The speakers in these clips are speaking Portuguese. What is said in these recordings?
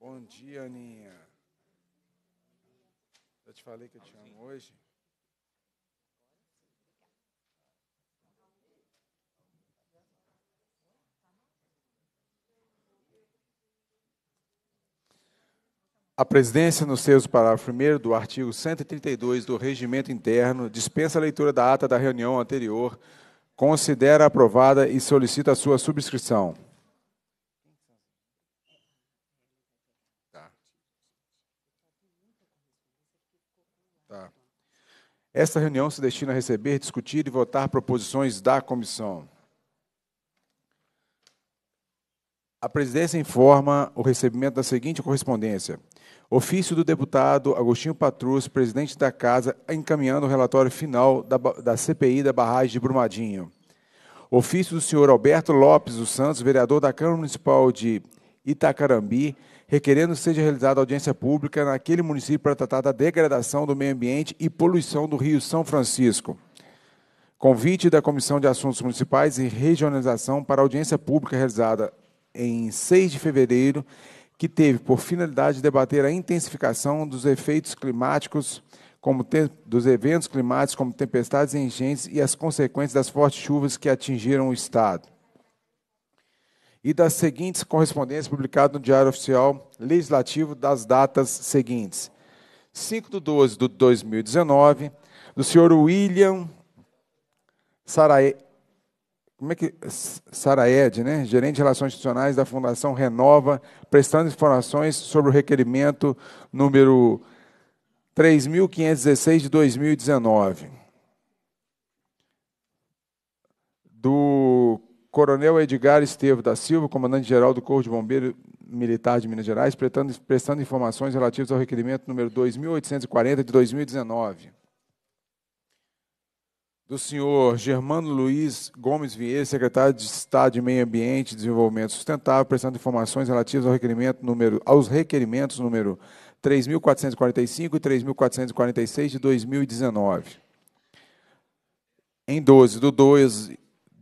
Bom dia, Aninha. Eu te falei que eu te amo hoje. A presidência, nos seus parágrafo 1 do artigo 132 do Regimento Interno, dispensa a leitura da ata da reunião anterior, considera aprovada e solicita a sua subscrição. Esta reunião se destina a receber, discutir e votar proposições da comissão. A presidência informa o recebimento da seguinte correspondência: Ofício do deputado Agostinho Patrus, presidente da Casa, encaminhando o relatório final da, da CPI da barragem de Brumadinho. Ofício do senhor Alberto Lopes dos Santos, vereador da Câmara Municipal de Itacarambi, requerendo seja realizada audiência pública naquele município para tratar da degradação do meio ambiente e poluição do Rio São Francisco. Convite da Comissão de Assuntos Municipais e Regionalização para audiência pública realizada em 6 de fevereiro, que teve por finalidade debater a intensificação dos efeitos climáticos, como dos eventos climáticos como tempestades e enchentes e as consequências das fortes chuvas que atingiram o estado e das seguintes correspondências publicadas no Diário Oficial Legislativo das datas seguintes. 5 de 12 de 2019, do senhor William Sarae... Como é que... Saraed, né? gerente de relações institucionais da Fundação Renova, prestando informações sobre o requerimento número 3.516 de 2019. Do Coronel Edgar Estevo da Silva, comandante-geral do Corpo de Bombeiro Militar de Minas Gerais, prestando, prestando informações relativas ao requerimento número 2840 de 2019. Do senhor Germano Luiz Gomes Vieira, secretário de Estado de Meio Ambiente e Desenvolvimento Sustentável, prestando informações relativas ao requerimento número, aos requerimentos número 3.445 e 3.446 de 2019. Em 12 do 12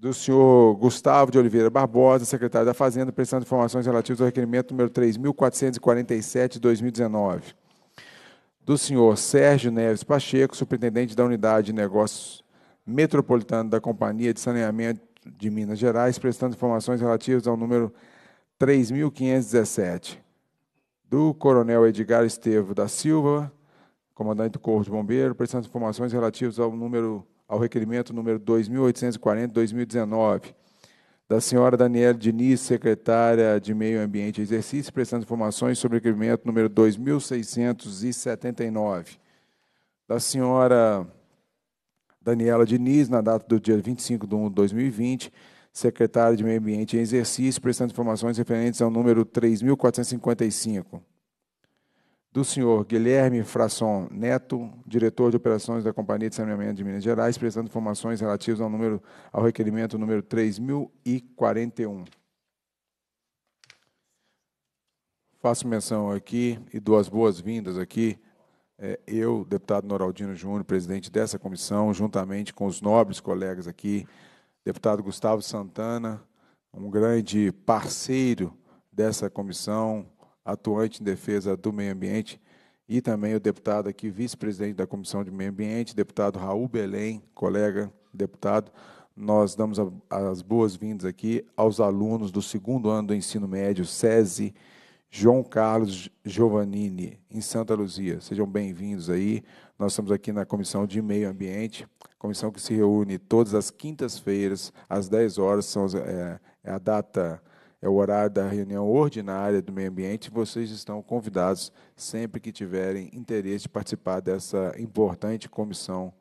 do senhor Gustavo de Oliveira Barbosa, secretário da Fazenda, prestando informações relativas ao requerimento número 3.447 de 2019. Do senhor Sérgio Neves Pacheco, superintendente da Unidade de Negócios Metropolitano da Companhia de Saneamento de Minas Gerais, prestando informações relativas ao número 3.517. Do coronel Edgar Estevo da Silva, comandante do Corpo de Bombeiro, prestando informações relativas ao número ao requerimento número 2840-2019, da senhora Daniela Diniz, secretária de Meio Ambiente e Exercício, prestando informações sobre o requerimento número 2679, da senhora Daniela Diniz, na data do dia 25 de 1 de 2020, secretária de Meio Ambiente em Exercício, prestando informações referentes ao número 3455 do senhor Guilherme Frasson Neto, diretor de operações da Companhia de Saneamento de Minas Gerais, prestando informações relativas ao número ao requerimento número 3041. Faço menção aqui e dou as boas-vindas aqui é, eu, deputado Noraldino Júnior, presidente dessa comissão, juntamente com os nobres colegas aqui, deputado Gustavo Santana, um grande parceiro dessa comissão, atuante em defesa do meio ambiente, e também o deputado aqui, vice-presidente da Comissão de Meio Ambiente, deputado Raul Belém, colega deputado. Nós damos as boas-vindas aqui aos alunos do segundo ano do ensino médio, SESI, João Carlos Giovannini, em Santa Luzia. Sejam bem-vindos aí. Nós estamos aqui na Comissão de Meio Ambiente, comissão que se reúne todas as quintas-feiras, às 10 horas, são, é, é a data é o horário da reunião ordinária do meio ambiente. Vocês estão convidados sempre que tiverem interesse de participar dessa importante comissão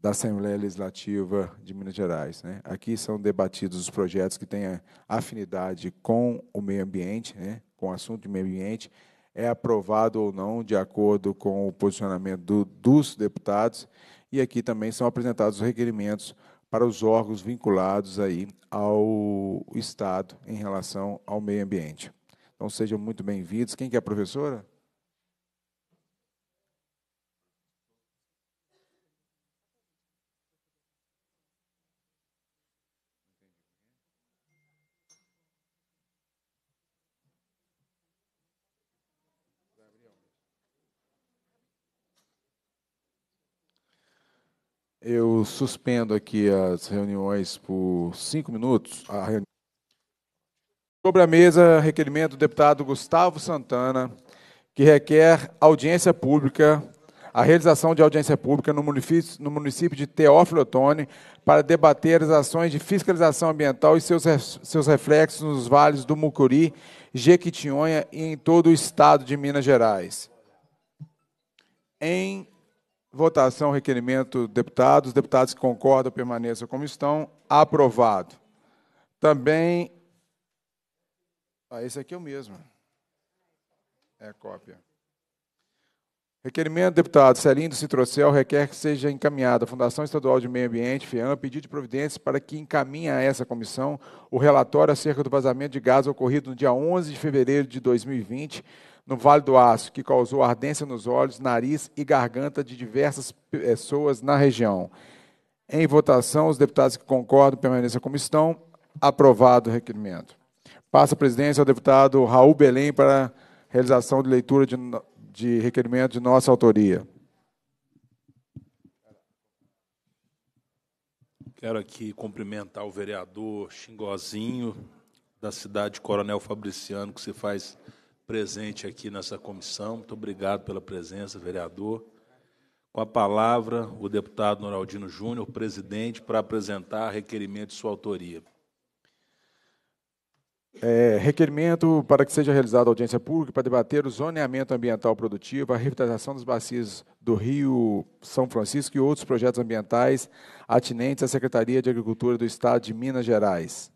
da Assembleia Legislativa de Minas Gerais. Né? Aqui são debatidos os projetos que têm afinidade com o meio ambiente, né? com o assunto de meio ambiente, é aprovado ou não de acordo com o posicionamento do, dos deputados, e aqui também são apresentados os requerimentos para os órgãos vinculados aí ao Estado em relação ao meio ambiente. Então sejam muito bem-vindos. Quem que é a professora? Eu suspendo aqui as reuniões por cinco minutos. A reuni... Sobre a mesa, requerimento do deputado Gustavo Santana, que requer audiência pública, a realização de audiência pública no município, no município de Teófilo Otoni para debater as ações de fiscalização ambiental e seus, seus reflexos nos vales do Mucuri, Jequitinhonha e em todo o estado de Minas Gerais. Em Votação, requerimento, deputados. Deputados que concordam, permaneçam como estão. Aprovado. Também. Ah, esse aqui é o mesmo. É cópia. Requerimento, deputado Celinho do Citrocel requer que seja encaminhada à Fundação Estadual de Meio Ambiente, FEAM, pedido de providências para que encaminhe a essa comissão o relatório acerca do vazamento de gás ocorrido no dia 11 de fevereiro de 2020 no Vale do Aço, que causou ardência nos olhos, nariz e garganta de diversas pessoas na região. Em votação, os deputados que concordam permaneçam como estão. Aprovado o requerimento. Passa a presidência ao deputado Raul Belém para realização de leitura de, de requerimento de nossa autoria. Quero aqui cumprimentar o vereador Xingozinho, da cidade Coronel Fabriciano, que se faz presente aqui nessa comissão. Muito obrigado pela presença, vereador. Com a palavra, o deputado Noraldino Júnior, presidente, para apresentar requerimento de sua autoria. É, requerimento para que seja realizada audiência pública para debater o zoneamento ambiental produtivo, a revitalização das bacias do Rio São Francisco e outros projetos ambientais atinentes à Secretaria de Agricultura do Estado de Minas Gerais.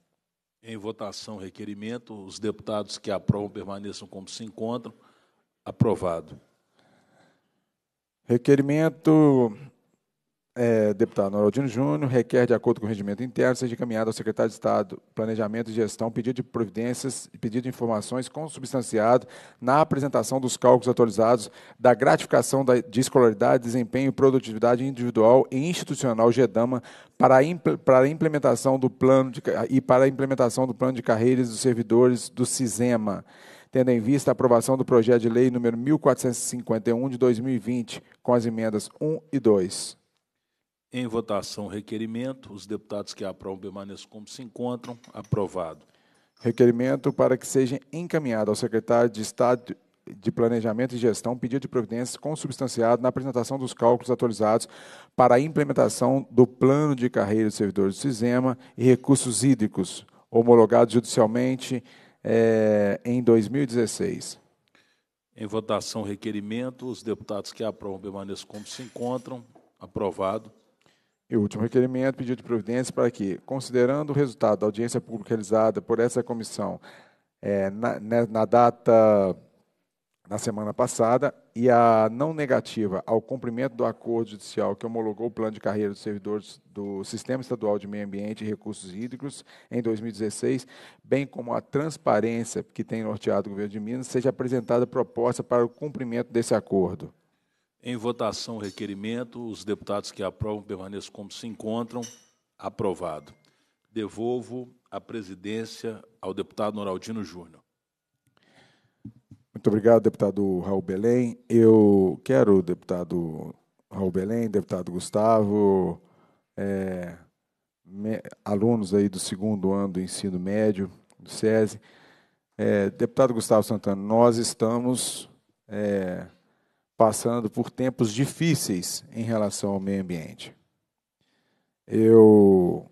Em votação, requerimento. Os deputados que aprovam permaneçam como se encontram. Aprovado. Requerimento é, deputado Noraldino Júnior requer, de acordo com o regimento interno, seja encaminhado ao secretário de Estado Planejamento e Gestão pedido de providências e pedido de informações consubstanciado na apresentação dos cálculos atualizados da gratificação da, de escolaridade, desempenho e produtividade individual e institucional GEDAMA para impl, para a implementação do plano de, e para a implementação do plano de carreiras dos servidores do CISEMA tendo em vista a aprovação do projeto de lei número 1451 de 2020, com as emendas 1 e 2. Em votação, requerimento. Os deputados que aprovam permaneçam como se encontram. Aprovado. Requerimento para que seja encaminhado ao secretário de Estado de Planejamento e Gestão pedido de providências consubstanciado na apresentação dos cálculos atualizados para a implementação do plano de carreira do servidores do SISEMA e recursos hídricos, homologado judicialmente é, em 2016. Em votação, requerimento. Os deputados que aprovam permaneçam como se encontram. Aprovado. E o último requerimento, pedido de providência para que, considerando o resultado da audiência pública realizada por essa comissão é, na, né, na data na semana passada e a não negativa ao cumprimento do acordo judicial que homologou o plano de carreira dos servidores do Sistema Estadual de Meio Ambiente e Recursos Hídricos em 2016, bem como a transparência que tem norteado o governo de Minas, seja apresentada proposta para o cumprimento desse acordo. Em votação o requerimento, os deputados que aprovam permaneçam como se encontram. Aprovado. Devolvo a presidência ao deputado Noraldino Júnior. Muito obrigado, deputado Raul Belém. Eu quero, deputado Raul Belém, deputado Gustavo, é, me, alunos aí do segundo ano do ensino médio, do SESI. É, deputado Gustavo Santana, nós estamos. É, passando por tempos difíceis em relação ao meio ambiente. Eu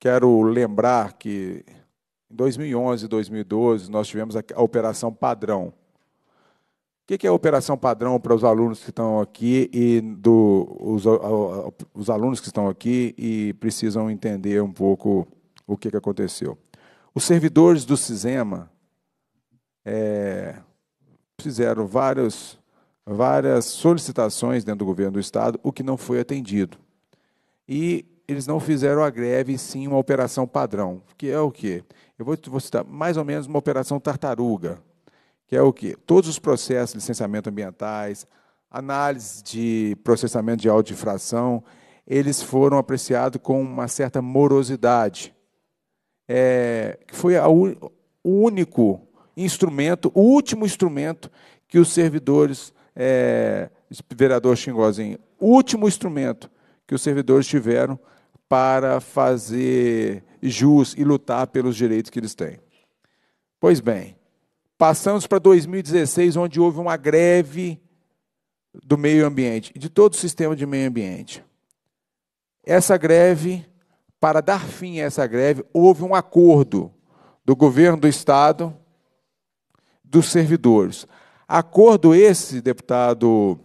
quero lembrar que em 2011, 2012, nós tivemos a, Operação Padrão. O que é a Operação Padrão para os alunos que estão aqui e do, os, os alunos que estão aqui e precisam entender um pouco o que, aconteceu? Os servidores do Cisema é, fizeram vários várias solicitações dentro do governo do Estado, o que não foi atendido. E eles não fizeram a greve, sim uma operação padrão, que é o quê? Eu vou, vou citar mais ou menos uma operação tartaruga, que é o quê? Todos os processos de licenciamento ambientais, análise de processamento de fração, eles foram apreciados com uma certa morosidade. É, foi a, o único instrumento, o último instrumento que os servidores é, vereador Xingozinho, último instrumento que os servidores tiveram para fazer jus e lutar pelos direitos que eles têm. Pois bem, passamos para 2016, onde houve uma greve do meio ambiente, de todo o sistema de meio ambiente. Essa greve, para dar fim a essa greve, houve um acordo do governo do estado, dos servidores. Acordo esse, deputado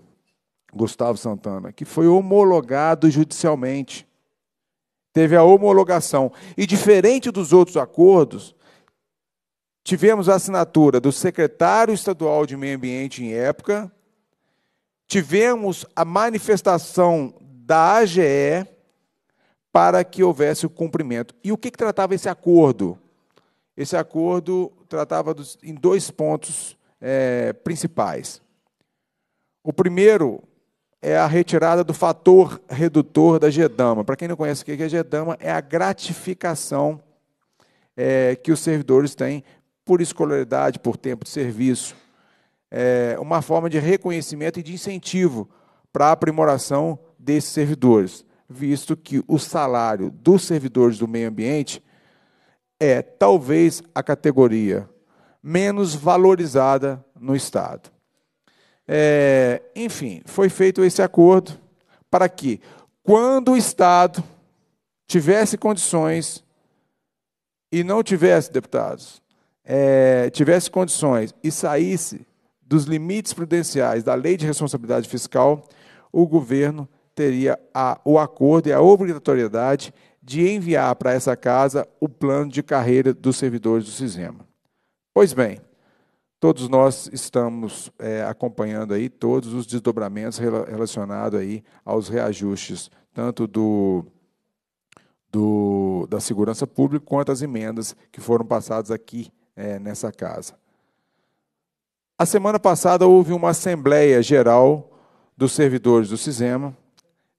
Gustavo Santana, que foi homologado judicialmente. Teve a homologação. E diferente dos outros acordos, tivemos a assinatura do secretário estadual de Meio Ambiente em época, tivemos a manifestação da AGE para que houvesse o cumprimento. E o que, que tratava esse acordo? Esse acordo tratava dos, em dois pontos é, principais. O primeiro é a retirada do fator redutor da GEDAMA. Para quem não conhece o que é GEDAMA, é a gratificação é, que os servidores têm por escolaridade, por tempo de serviço. É uma forma de reconhecimento e de incentivo para a aprimoração desses servidores, visto que o salário dos servidores do meio ambiente é talvez a categoria menos valorizada no Estado. É, enfim, foi feito esse acordo para que, quando o Estado tivesse condições e não tivesse, deputados, é, tivesse condições e saísse dos limites prudenciais da lei de responsabilidade fiscal, o governo teria a, o acordo e a obrigatoriedade de enviar para essa casa o plano de carreira dos servidores do Cisema. Pois bem, todos nós estamos é, acompanhando aí todos os desdobramentos relacionados aí aos reajustes, tanto do, do, da segurança pública quanto as emendas que foram passadas aqui é, nessa casa. A semana passada houve uma assembleia geral dos servidores do Cisema,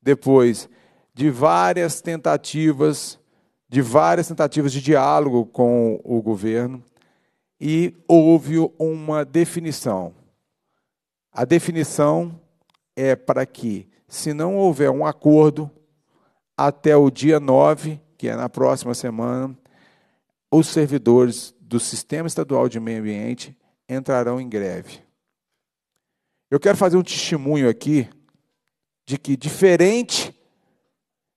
depois de várias tentativas, de várias tentativas de diálogo com o governo, e houve uma definição. A definição é para que, se não houver um acordo, até o dia 9, que é na próxima semana, os servidores do Sistema Estadual de Meio Ambiente entrarão em greve. Eu quero fazer um testemunho aqui de que, diferente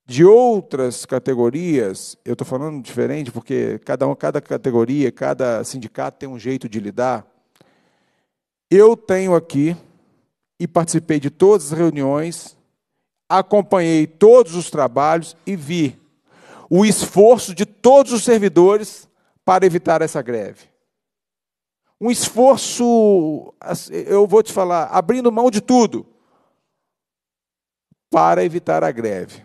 de outras categorias, eu estou falando diferente porque cada, uma, cada categoria, cada sindicato tem um jeito de lidar. Eu tenho aqui e participei de todas as reuniões, acompanhei todos os trabalhos e vi o esforço de todos os servidores para evitar essa greve. Um esforço, eu vou te falar, abrindo mão de tudo para evitar a greve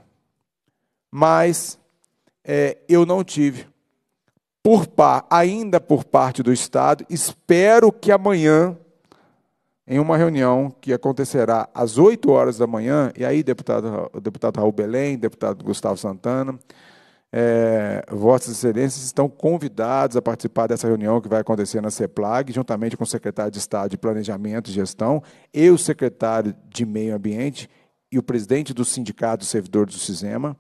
mas é, eu não tive. Por par, ainda por parte do Estado, espero que amanhã, em uma reunião que acontecerá às 8 horas da manhã, e aí, deputado, deputado Raul Belém, deputado Gustavo Santana, é, Vossas Excelências estão convidados a participar dessa reunião que vai acontecer na CEPLAG, juntamente com o secretário de Estado de Planejamento e Gestão e o secretário de Meio Ambiente e o presidente do Sindicato servidor Servidores do Cisema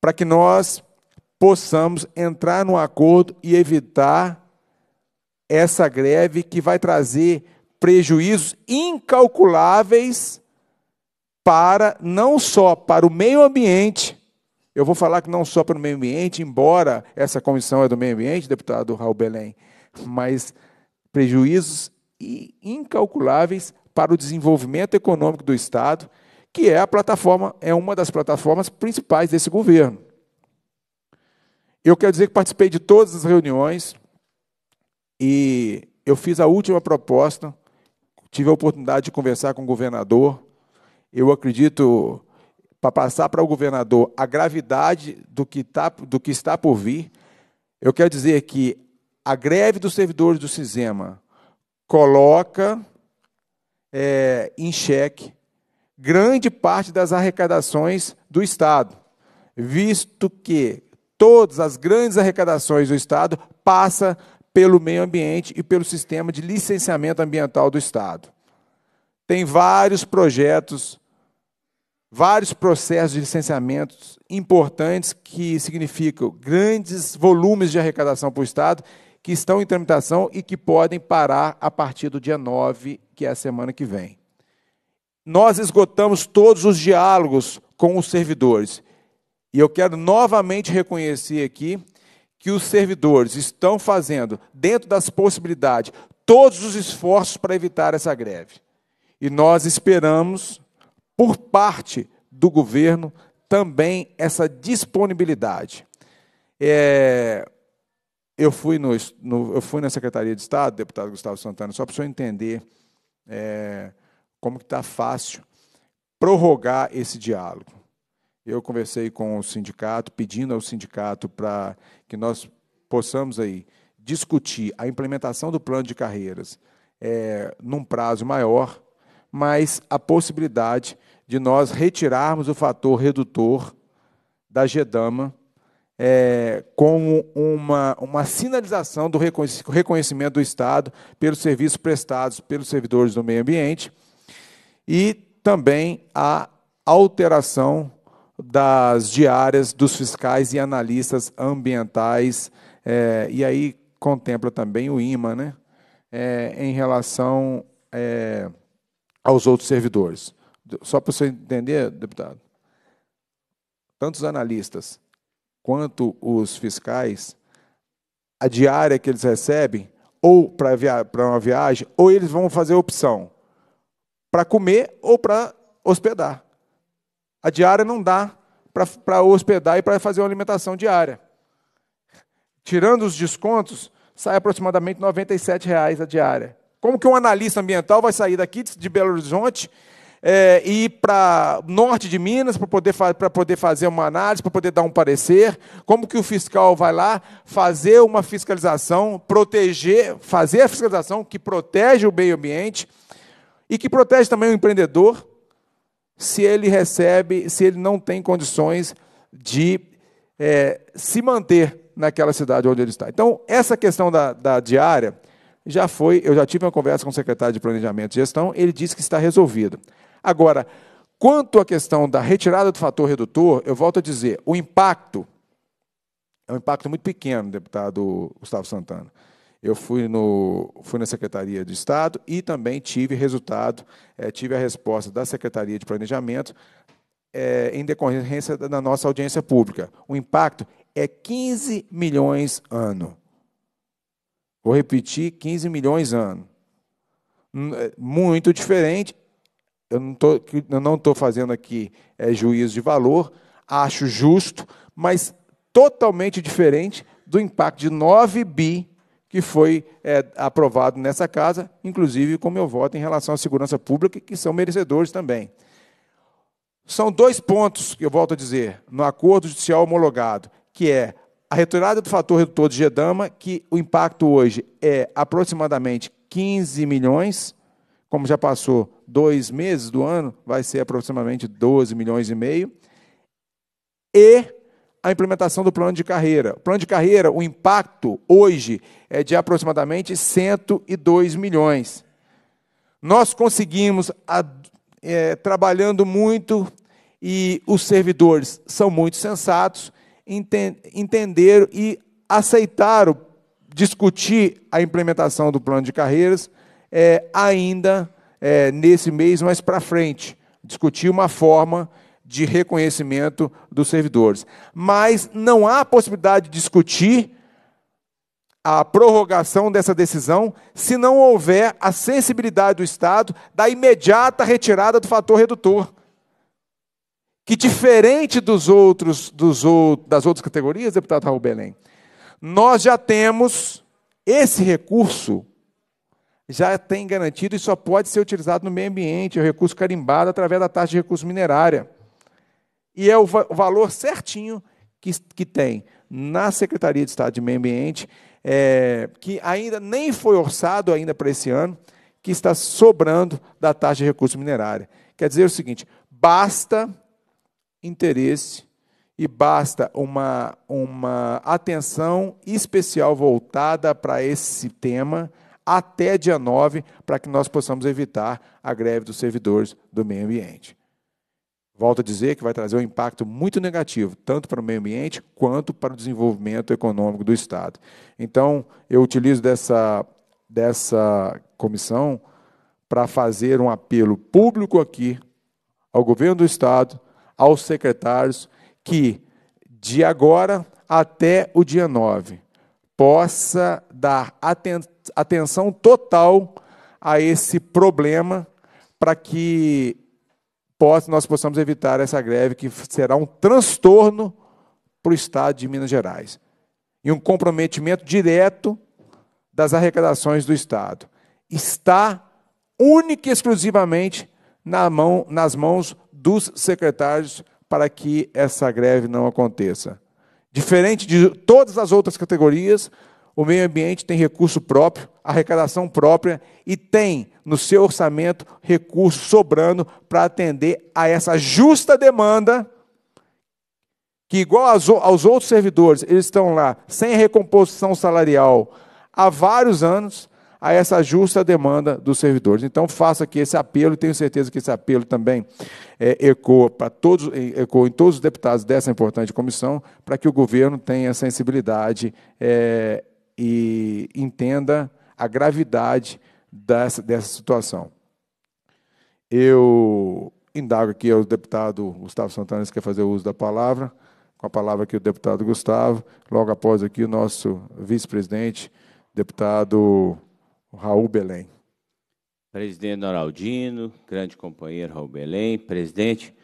para que nós possamos entrar num acordo e evitar essa greve que vai trazer prejuízos incalculáveis para não só para o meio ambiente. Eu vou falar que não só para o meio ambiente, embora essa comissão é do meio ambiente, deputado Raul Belém, mas prejuízos incalculáveis para o desenvolvimento econômico do estado que é a plataforma, é uma das plataformas principais desse governo. Eu quero dizer que participei de todas as reuniões e eu fiz a última proposta, tive a oportunidade de conversar com o governador. Eu acredito para passar para o governador a gravidade do que, tá, do que está por vir. Eu quero dizer que a greve dos servidores do Cisema coloca é, em xeque grande parte das arrecadações do Estado, visto que todas as grandes arrecadações do Estado passa pelo meio ambiente e pelo sistema de licenciamento ambiental do Estado. Tem vários projetos, vários processos de licenciamentos importantes que significam grandes volumes de arrecadação para o Estado que estão em tramitação e que podem parar a partir do dia 9, que é a semana que vem nós esgotamos todos os diálogos com os servidores. E eu quero novamente reconhecer aqui que os servidores estão fazendo, dentro das possibilidades, todos os esforços para evitar essa greve. E nós esperamos, por parte do governo, também essa disponibilidade. É, eu, fui no, no, eu fui na Secretaria de Estado, deputado Gustavo Santana, só para o senhor entender. É, como está fácil prorrogar esse diálogo. Eu conversei com o sindicato, pedindo ao sindicato para que nós possamos aí discutir a implementação do plano de carreiras é, num prazo maior, mas a possibilidade de nós retirarmos o fator redutor da GEDAMA é, como uma, uma sinalização do reconhecimento do Estado pelos serviços prestados pelos servidores do meio ambiente e também a alteração das diárias dos fiscais e analistas ambientais, é, e aí contempla também o IMA, né, é, em relação é, aos outros servidores. Só para você entender, deputado, tanto os analistas quanto os fiscais, a diária que eles recebem, ou para via uma viagem, ou eles vão fazer opção para comer ou para hospedar. A diária não dá para hospedar e para fazer uma alimentação diária. Tirando os descontos, sai aproximadamente R$ 97,00 a diária. Como que um analista ambiental vai sair daqui de Belo Horizonte é, e ir para norte de Minas para poder, pra poder fazer uma análise, para poder dar um parecer? Como que o fiscal vai lá fazer uma fiscalização, proteger, fazer a fiscalização que protege o meio ambiente? e que protege também o empreendedor se ele recebe, se ele não tem condições de é, se manter naquela cidade onde ele está. Então, essa questão da, da diária já foi, eu já tive uma conversa com o secretário de Planejamento e Gestão, ele disse que está resolvido. Agora, quanto à questão da retirada do fator redutor, eu volto a dizer, o impacto é um impacto muito pequeno, deputado Gustavo Santana. Eu fui, no, fui na Secretaria de Estado e também tive resultado, é, tive a resposta da Secretaria de Planejamento é, em decorrência da nossa audiência pública. O impacto é 15 milhões ano. Vou repetir, 15 milhões ano. Hum, é muito diferente. Eu não estou fazendo aqui é, juízo de valor, acho justo, mas totalmente diferente do impacto de 9 bi que foi é, aprovado nessa casa, inclusive com meu voto em relação à segurança pública, que são merecedores também. São dois pontos que eu volto a dizer no acordo judicial homologado, que é a retirada do fator redutor de Gedama, que o impacto hoje é aproximadamente 15 milhões, como já passou dois meses do ano, vai ser aproximadamente 12 milhões e meio, e a implementação do plano de carreira. O plano de carreira, o impacto hoje é de aproximadamente 102 milhões. Nós conseguimos, a, é, trabalhando muito, e os servidores são muito sensatos, ente, entenderam e aceitaram discutir a implementação do plano de carreiras é, ainda é, nesse mês mais para frente. Discutir uma forma de reconhecimento dos servidores. Mas não há possibilidade de discutir a prorrogação dessa decisão se não houver a sensibilidade do Estado da imediata retirada do fator redutor. Que diferente dos outros, dos outros das outras categorias, deputado Raul Belém, nós já temos esse recurso já tem garantido e só pode ser utilizado no meio ambiente, o recurso carimbado através da taxa de recurso minerária e é o, va o valor certinho que, que tem na Secretaria de Estado de Meio Ambiente, é, que ainda nem foi orçado ainda para esse ano, que está sobrando da taxa de recurso minerária. Quer dizer o seguinte, basta interesse e basta uma, uma atenção especial voltada para esse tema até dia 9, para que nós possamos evitar a greve dos servidores do meio ambiente. Volto a dizer que vai trazer um impacto muito negativo, tanto para o meio ambiente quanto para o desenvolvimento econômico do Estado. Então, eu utilizo dessa, dessa comissão para fazer um apelo público aqui ao governo do Estado, aos secretários, que de agora até o dia 9 possa dar aten atenção total a esse problema para que possa nós possamos evitar essa greve que será um transtorno para o Estado de Minas Gerais e um comprometimento direto das arrecadações do Estado. Está única e exclusivamente na mão, nas mãos dos secretários para que essa greve não aconteça. Diferente de todas as outras categorias, o meio ambiente tem recurso próprio, arrecadação própria e tem no seu orçamento recurso sobrando para atender a essa justa demanda que igual aos, outros servidores, eles estão lá sem recomposição salarial há vários anos, a essa justa demanda dos servidores. Então, faço aqui esse apelo, e tenho certeza que esse apelo também é, ecoa, para todos, é, ecoa em todos os deputados dessa importante comissão, para que o governo tenha sensibilidade é, e entenda a gravidade dessa, dessa situação. Eu indago aqui ao deputado Gustavo Santana, se quer fazer uso da palavra, com a palavra aqui o deputado Gustavo, logo após aqui o nosso vice-presidente, deputado Raul Belém. Presidente Noraldino, grande companheiro Raul Belém, presidente,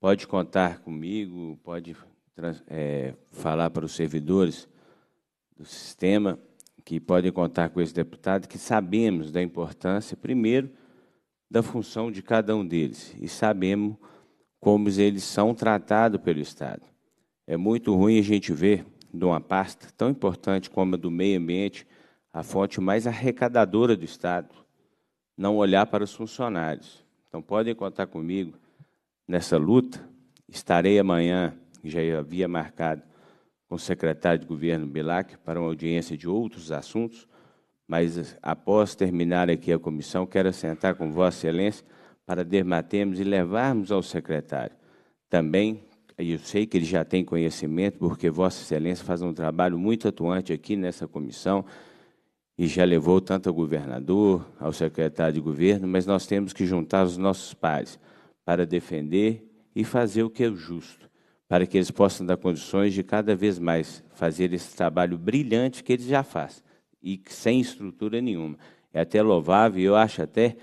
pode contar comigo, pode é, falar para os servidores do sistema que podem contar com esse deputado, que sabemos da importância, primeiro, da função de cada um deles e sabemos como eles são tratados pelo Estado. É muito ruim a gente ver, de uma pasta tão importante como a do meio ambiente, a fonte mais arrecadadora do Estado, não olhar para os funcionários. Então, podem contar comigo nessa luta. Estarei amanhã, já havia marcado, com o secretário de governo Bilac para uma audiência de outros assuntos, mas após terminar aqui a comissão, quero assentar com Vossa Excelência para debatermos e levarmos ao secretário. Também, eu sei que ele já tem conhecimento, porque Vossa Excelência faz um trabalho muito atuante aqui nessa comissão e já levou tanto ao governador, ao secretário de governo, mas nós temos que juntar os nossos pares para defender e fazer o que é justo para que eles possam dar condições de cada vez mais fazer esse trabalho brilhante que eles já fazem, e sem estrutura nenhuma. É até louvável, eu acho até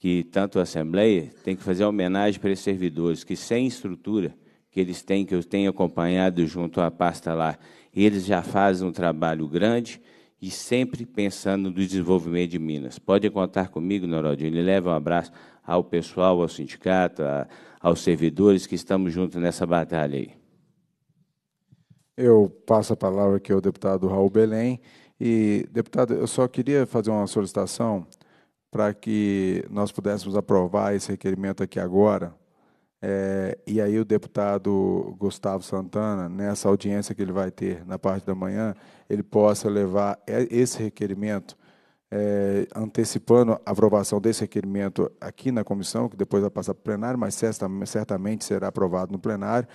que tanto a Assembleia tem que fazer homenagem para esses servidores, que sem estrutura que eles têm, que eu tenho acompanhado junto à pasta lá, eles já fazem um trabalho grande e sempre pensando no desenvolvimento de Minas. Pode contar comigo, Noraldinho, ele leva um abraço ao pessoal, ao sindicato, a aos servidores que estamos juntos nessa batalha aí. Eu passo a palavra aqui ao deputado Raul Belém. E, deputado, eu só queria fazer uma solicitação para que nós pudéssemos aprovar esse requerimento aqui agora. É, e aí o deputado Gustavo Santana, nessa audiência que ele vai ter na parte da manhã, ele possa levar esse requerimento é, antecipando a aprovação desse requerimento aqui na comissão, que depois vai passar para o plenário, mas certamente será aprovado no plenário,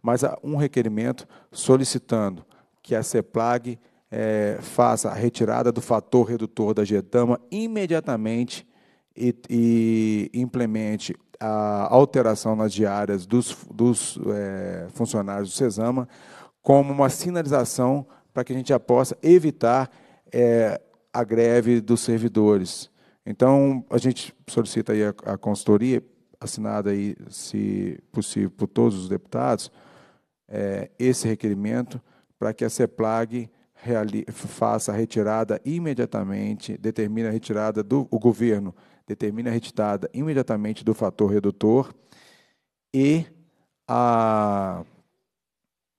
mas há um requerimento solicitando que a CEPLAG é, faça a retirada do fator redutor da GETAMA imediatamente e, e implemente a alteração nas diárias dos, dos é, funcionários do SESAMA como uma sinalização para que a gente já possa evitar é, a greve dos servidores. Então, a gente solicita aí a, a consultoria, assinada aí, se possível, por todos os deputados, é, esse requerimento para que a CEPLAG faça a retirada imediatamente, determine a retirada do o governo, determine a retirada imediatamente do fator redutor e a,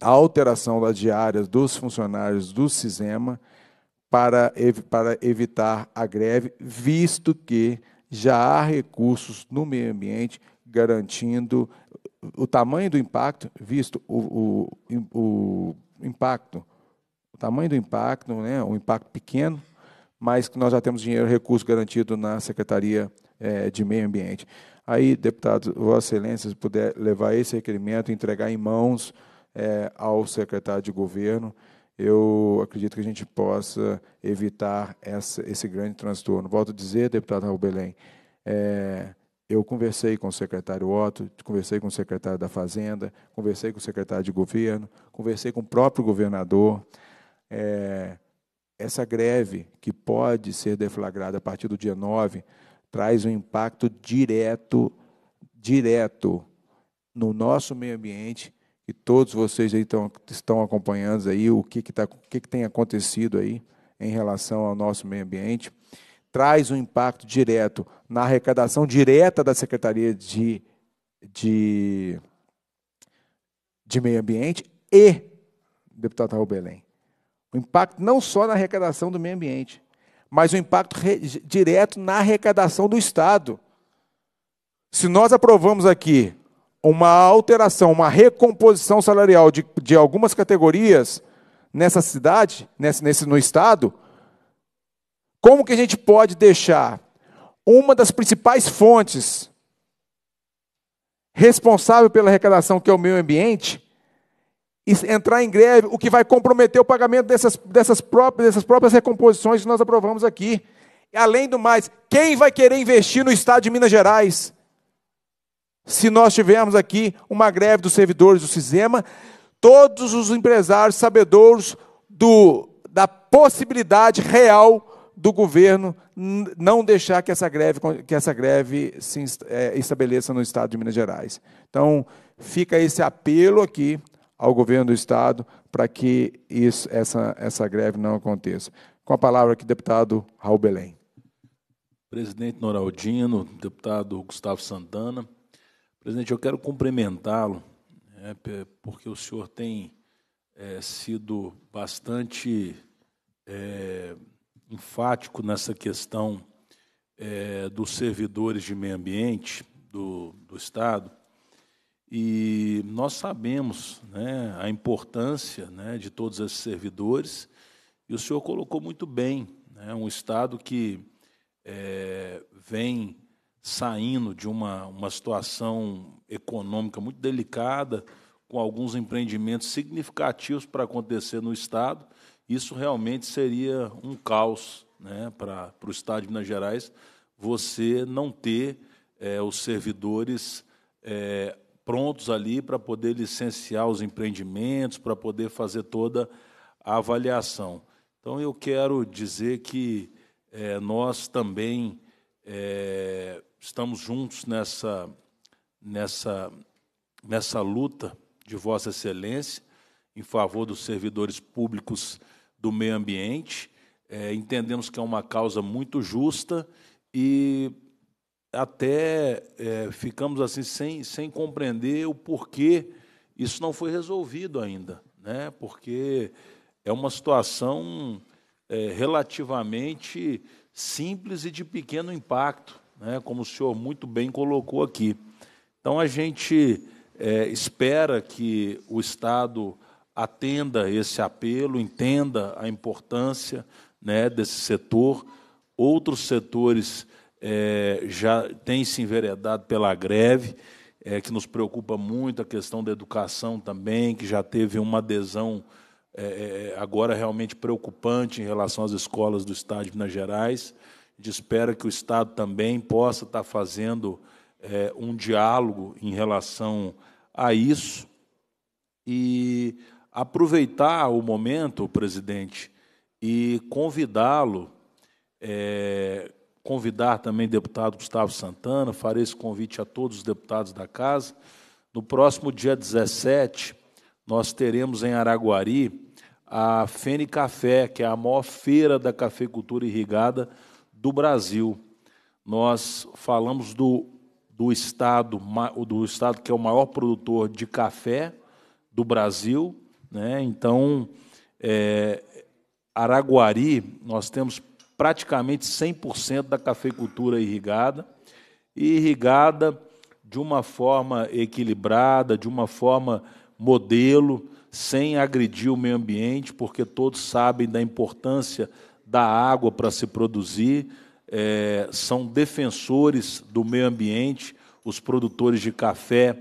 a alteração das diárias dos funcionários do CISEMA, para, para evitar a greve, visto que já há recursos no meio ambiente garantindo o tamanho do impacto, visto o, o, o impacto, o tamanho do impacto, né, um impacto pequeno, mas que nós já temos dinheiro, recurso garantido na Secretaria é, de Meio Ambiente. Aí, deputado, Vossa Excelência, se puder levar esse requerimento, entregar em mãos é, ao secretário de governo, eu acredito que a gente possa evitar essa, esse grande transtorno. Volto a dizer, deputado Raul Belém, é, eu conversei com o secretário Otto, conversei com o secretário da Fazenda, conversei com o secretário de Governo, conversei com o próprio governador. É, essa greve, que pode ser deflagrada a partir do dia 9, traz um impacto direto, direto no nosso meio ambiente, que todos vocês aí estão acompanhando aí o que, que, tá, o que, que tem acontecido aí em relação ao nosso meio ambiente, traz um impacto direto na arrecadação direta da Secretaria de, de, de Meio Ambiente e, deputado Raul Belém, o impacto não só na arrecadação do meio ambiente, mas o impacto re, direto na arrecadação do Estado. Se nós aprovamos aqui uma alteração, uma recomposição salarial de, de algumas categorias nessa cidade, nesse, nesse, no estado, como que a gente pode deixar uma das principais fontes responsável pela arrecadação, que é o meio ambiente, entrar em greve, o que vai comprometer o pagamento dessas, dessas, próprias, dessas próprias recomposições que nós aprovamos aqui. Além do mais, quem vai querer investir no Estado de Minas Gerais? Se nós tivermos aqui uma greve dos servidores do Cisema, todos os empresários sabedores do, da possibilidade real do governo não deixar que essa greve, que essa greve se é, estabeleça no Estado de Minas Gerais. Então, fica esse apelo aqui ao governo do Estado para que isso, essa, essa greve não aconteça. Com a palavra aqui, deputado Raul Belém. Presidente Noraldino, deputado Gustavo Santana. Presidente, eu quero cumprimentá-lo, né, porque o senhor tem é, sido bastante é, enfático nessa questão é, dos servidores de meio ambiente do, do Estado. E nós sabemos né, a importância né, de todos esses servidores, e o senhor colocou muito bem né, um Estado que é, vem saindo de uma, uma situação econômica muito delicada, com alguns empreendimentos significativos para acontecer no Estado, isso realmente seria um caos né, para o Estado de Minas Gerais, você não ter é, os servidores é, prontos ali para poder licenciar os empreendimentos, para poder fazer toda a avaliação. Então, eu quero dizer que é, nós também é, estamos juntos nessa, nessa, nessa luta de Vossa Excelência em favor dos servidores públicos do meio ambiente. É, entendemos que é uma causa muito justa e até é, ficamos assim sem, sem compreender o porquê isso não foi resolvido ainda, né? porque é uma situação é, relativamente simples e de pequeno impacto né, como o senhor muito bem colocou aqui. Então, a gente é, espera que o Estado atenda esse apelo, entenda a importância né, desse setor. Outros setores é, já têm se enveredado pela greve, é, que nos preocupa muito, a questão da educação também, que já teve uma adesão é, é agora realmente preocupante em relação às escolas do Estado de Minas Gerais gente espera que o Estado também possa estar fazendo é, um diálogo em relação a isso e aproveitar o momento, presidente, e convidá-lo, é, convidar também o deputado Gustavo Santana, farei esse convite a todos os deputados da casa. No próximo dia 17, nós teremos em Araguari a Fene Café, que é a maior feira da cafeicultura irrigada do Brasil. Nós falamos do, do, estado, do estado que é o maior produtor de café do Brasil. Né? Então, é, Araguari, nós temos praticamente 100% da cafeicultura irrigada, e irrigada de uma forma equilibrada, de uma forma modelo, sem agredir o meio ambiente, porque todos sabem da importância da água para se produzir, é, são defensores do meio ambiente, os produtores de café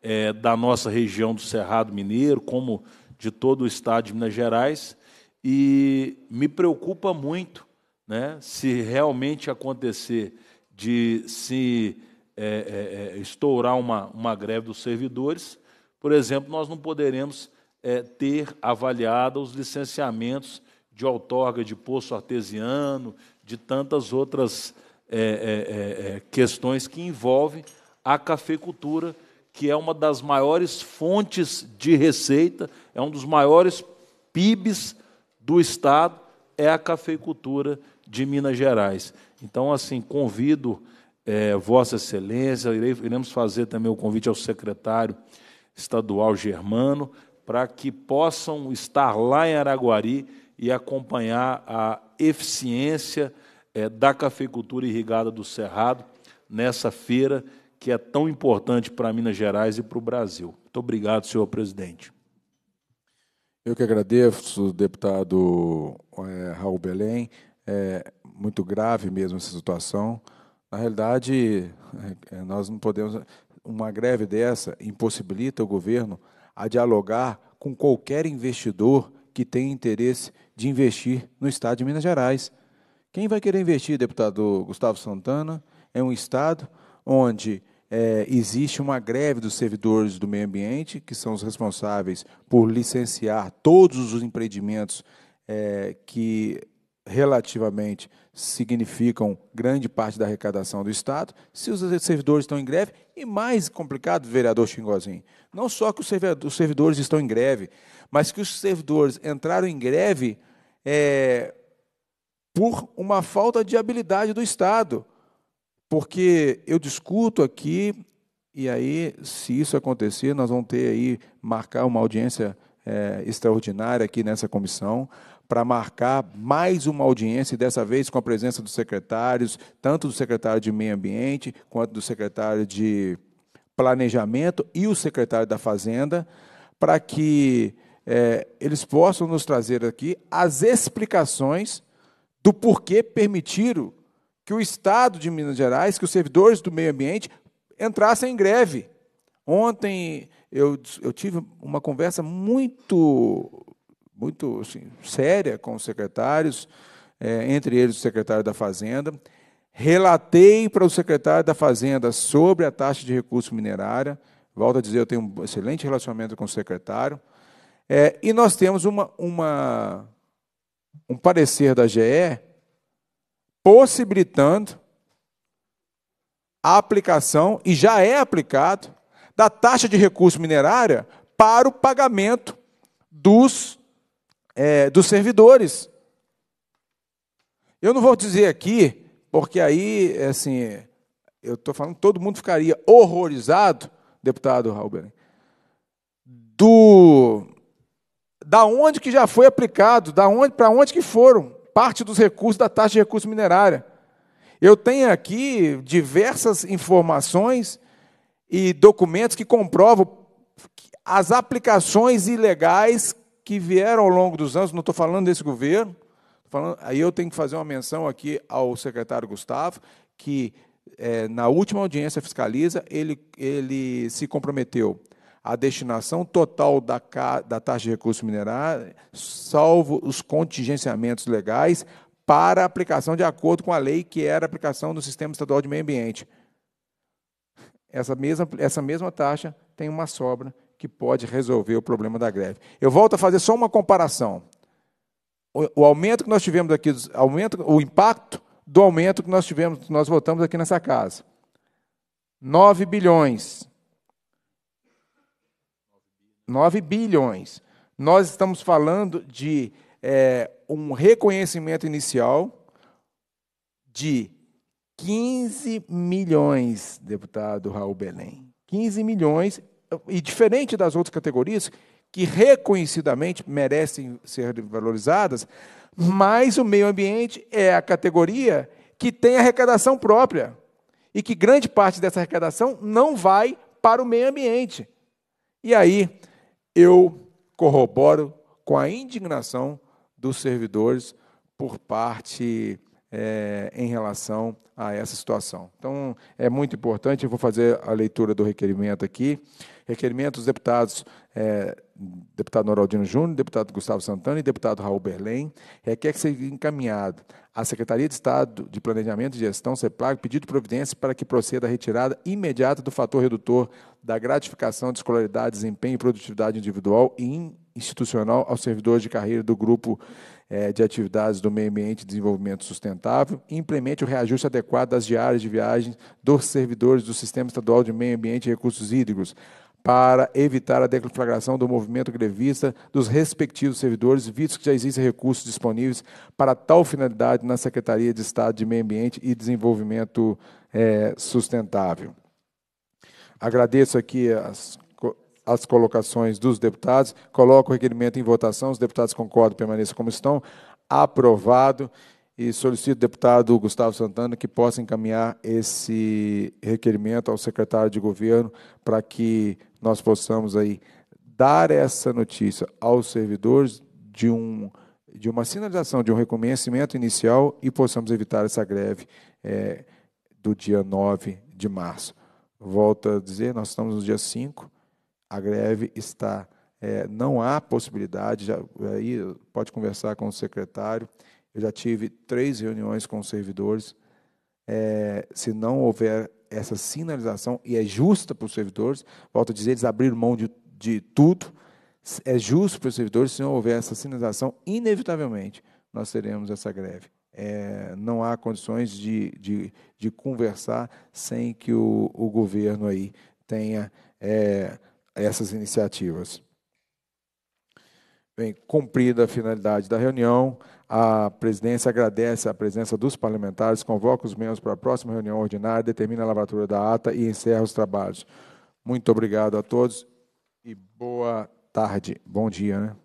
é, da nossa região do Cerrado Mineiro, como de todo o estado de Minas Gerais, e me preocupa muito né, se realmente acontecer de se é, é, é estourar uma, uma greve dos servidores, por exemplo, nós não poderemos é, ter avaliado os licenciamentos de outorga de poço artesiano, de tantas outras é, é, é, é questões que envolvem a cafeicultura, que é uma das maiores fontes de receita, é um dos maiores PIBs do Estado, é a cafeicultura de Minas Gerais. Então, assim, convido é, Vossa Excelência, iremos fazer também o convite ao secretário estadual Germano, para que possam estar lá em Araguari e acompanhar a eficiência é, da cafeicultura irrigada do Cerrado nessa feira que é tão importante para Minas Gerais e para o Brasil. Muito obrigado, senhor presidente. Eu que agradeço, deputado é, Raul Belém. É muito grave mesmo essa situação. Na realidade, eh, nós não podemos. Uma greve dessa impossibilita o governo a dialogar com qualquer investidor que tem interesse de investir no Estado de Minas Gerais. Quem vai querer investir, deputado Gustavo Santana, é um Estado onde é, existe uma greve dos servidores do meio ambiente, que são os responsáveis por licenciar todos os empreendimentos é, que relativamente significam grande parte da arrecadação do Estado, se os servidores estão em greve, e mais complicado, vereador Xingozinho, não só que os servidores estão em greve, mas que os servidores entraram em greve é, por uma falta de habilidade do Estado. Porque eu discuto aqui, e aí, se isso acontecer, nós vamos ter aí, marcar uma audiência é, extraordinária aqui nessa comissão, para marcar mais uma audiência, e dessa vez com a presença dos secretários, tanto do secretário de Meio Ambiente quanto do secretário de Planejamento e o secretário da Fazenda, para que é, eles possam nos trazer aqui as explicações do porquê permitiram que o Estado de Minas Gerais, que os servidores do meio ambiente entrassem em greve. Ontem eu, eu tive uma conversa muito muito assim, séria com os secretários, é, entre eles o secretário da Fazenda. Relatei para o secretário da Fazenda sobre a taxa de recurso minerária. Volto a dizer, eu tenho um excelente relacionamento com o secretário. É, e nós temos uma, uma, um parecer da GE possibilitando a aplicação, e já é aplicado, da taxa de recurso minerária para o pagamento dos é, dos servidores. Eu não vou dizer aqui, porque aí, é assim, eu estou falando, todo mundo ficaria horrorizado, deputado Raul do da onde que já foi aplicado, da onde para onde que foram parte dos recursos da taxa de recursos minerária. Eu tenho aqui diversas informações e documentos que comprovam as aplicações ilegais que vieram ao longo dos anos, não estou falando desse governo, falando, aí eu tenho que fazer uma menção aqui ao secretário Gustavo, que é, na última audiência fiscaliza, ele, ele se comprometeu à destinação total da, da taxa de recursos minerais, salvo os contingenciamentos legais, para aplicação de acordo com a lei que era aplicação do Sistema Estadual de Meio Ambiente. Essa mesma, essa mesma taxa tem uma sobra que pode resolver o problema da greve. Eu volto a fazer só uma comparação. O, o aumento que nós tivemos aqui, aumento, o impacto do aumento que nós tivemos, que nós votamos aqui nessa casa. 9 bilhões. 9 bilhões. Nós estamos falando de é, um reconhecimento inicial de 15 milhões, deputado Raul Belém. 15 milhões e diferente das outras categorias, que reconhecidamente merecem ser valorizadas, mas o meio ambiente é a categoria que tem arrecadação própria e que grande parte dessa arrecadação não vai para o meio ambiente. E aí eu corroboro com a indignação dos servidores por parte é, em relação a essa situação. Então, é muito importante, eu vou fazer a leitura do requerimento aqui. Requerimento dos deputados, é, deputado Noraldino Júnior, deputado Gustavo Santana e deputado Raul Berlém, requer que seja encaminhado à Secretaria de Estado de Planejamento e Gestão, CEPLAG, pedido de providência para que proceda a retirada imediata do fator redutor da gratificação de escolaridade, desempenho e produtividade individual e institucional aos servidores de carreira do Grupo eh, de Atividades do Meio Ambiente e Desenvolvimento Sustentável, implemente o reajuste adequado das diárias de viagem dos servidores do Sistema Estadual de Meio Ambiente e Recursos Hídricos, para evitar a deflagração do movimento grevista dos respectivos servidores, visto que já existem recursos disponíveis para tal finalidade na Secretaria de Estado de Meio Ambiente e Desenvolvimento eh, Sustentável. Agradeço aqui as as colocações dos deputados. Coloco o requerimento em votação. Os deputados concordam, permaneçam como estão. Aprovado. E solicito ao deputado Gustavo Santana que possa encaminhar esse requerimento ao secretário de governo para que nós possamos aí dar essa notícia aos servidores de um de uma sinalização, de um reconhecimento inicial e possamos evitar essa greve é, do dia 9 de março. Volto a dizer, nós estamos no dia 5, a greve está. É, não há possibilidade, já, aí pode conversar com o secretário. Eu já tive três reuniões com os servidores. É, se não houver essa sinalização, e é justa para os servidores, volto a dizer, eles abriram mão de, de tudo, é justo para os servidores, se não houver essa sinalização, inevitavelmente nós teremos essa greve. É, não há condições de, de, de, conversar sem que o, o governo aí tenha é, essas iniciativas. Bem, cumprida a finalidade da reunião, a presidência agradece a presença dos parlamentares, convoca os membros para a próxima reunião ordinária, determina a lavratura da ata e encerra os trabalhos. Muito obrigado a todos e boa tarde. Bom dia, né?